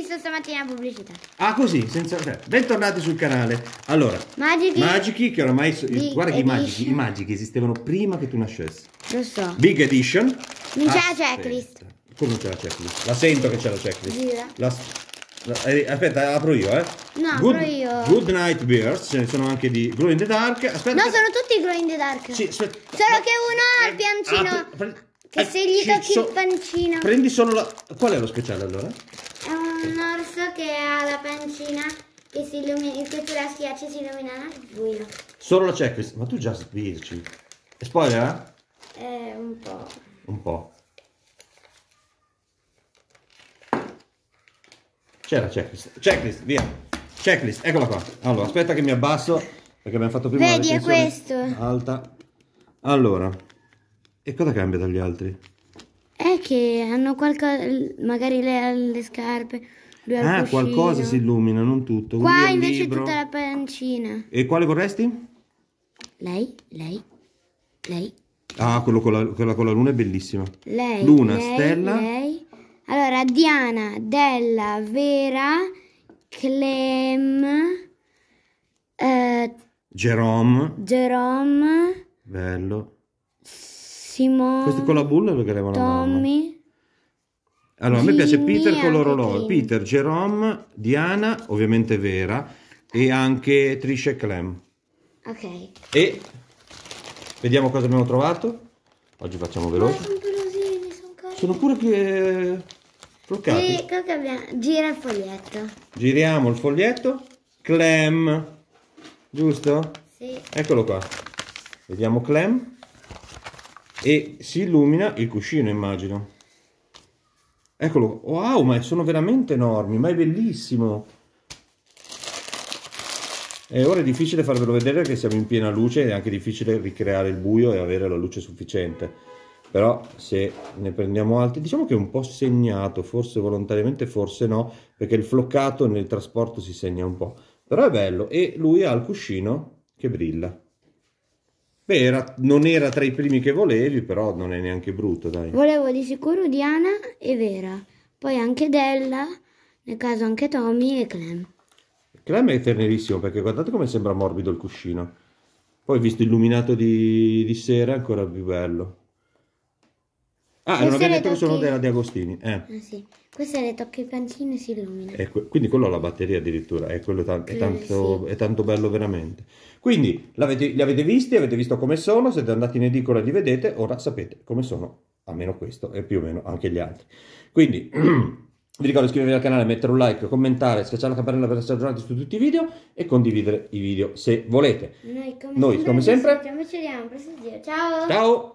visto stamattina la pubblicità. Ah, così, senza... Bentornati sul canale. Allora, Magichi, Magichi che oramai... Big guarda che i magici, i magici esistevano prima che tu nascessi. Lo so. Big Edition. Non c'è la checklist. Come c'è la checklist? La sento che c'è la checklist. La... Eh, aspetta, apro io, eh. No, good, apro io. Good Night Bears, ce ne sono anche di Glow in the Dark. Aspetta, no, aspetta. sono tutti Glow in the Dark. Sì, aspetta. Solo che uno ha il eh, piancino. Ah, che eh, se gli tocchi so, il pancino. Prendi solo la. Qual è lo speciale allora? che ha la pancina che, si illumina, che tu la schiacci si illumina al buio. Solo la checklist? Ma tu già spirci. E spoiler? Eh? eh, un po'. Un po'. C'è la checklist. Checklist, via. Checklist, eccola qua. Allora, aspetta che mi abbasso perché abbiamo fatto prima Vedi, è questo. alta. Allora, e cosa cambia dagli altri? È che hanno qualcosa, magari le, le scarpe Ah, qualcosa si illumina, non tutto. Qua Quindi invece libro. tutta la pancina. E quale vorresti? Lei, lei, lei. Ah, quello con la, quella con la luna è bellissima. Lei. Luna, lei, stella. Lei. Allora, Diana, Della, Vera, Clem, eh, Jerome. Jerome. Bello. Simone. Questo con la bulla lo chiamavano Tommy. Mamma. Allora, a me piace Peter con l'orologio, Peter, Jerome, Diana, ovviamente Vera, e anche Trisha e Clem. Ok. E vediamo cosa abbiamo trovato. Oggi facciamo veloce. sono pure che... Floccati. Sì, cosa ecco abbiamo? Gira il foglietto. Giriamo il foglietto. Clem. Giusto? Sì. Eccolo qua. Vediamo Clem. E si illumina il cuscino, immagino. Eccolo, wow, ma sono veramente enormi, ma è bellissimo. E ora è difficile farvelo vedere perché siamo in piena luce è anche difficile ricreare il buio e avere la luce sufficiente. Però se ne prendiamo altri, diciamo che è un po' segnato, forse volontariamente, forse no, perché il floccato nel trasporto si segna un po'. Però è bello e lui ha il cuscino che brilla. Beh, era, non era tra i primi che volevi, però non è neanche brutto, dai. Volevo di sicuro Diana e Vera, poi anche Della, nel caso anche Tommy e Clem. Clem è tenerissimo perché guardate come sembra morbido il cuscino. Poi visto illuminato di, di sera è ancora più bello. Ah, non abbiamo detto che sono della De Agostini. Eh. Ah, sì. Questa le tocca i pancini e si illumina. Ecco, quindi quello ha la batteria addirittura, è, tan è, tanto, sì. è tanto, bello veramente. Quindi li avete visti, avete visto come sono, siete andati in edicola e li vedete, ora sapete come sono, almeno questo e più o meno anche gli altri. Quindi... Vi ricordo di iscrivervi al canale, mettere un like, commentare, schiacciare la campanella per essere aggiornati su tutti i video e condividere i video se volete. Noi come Noi, sempre, come sempre... ci vediamo al prossimo video. Ciao! Ciao!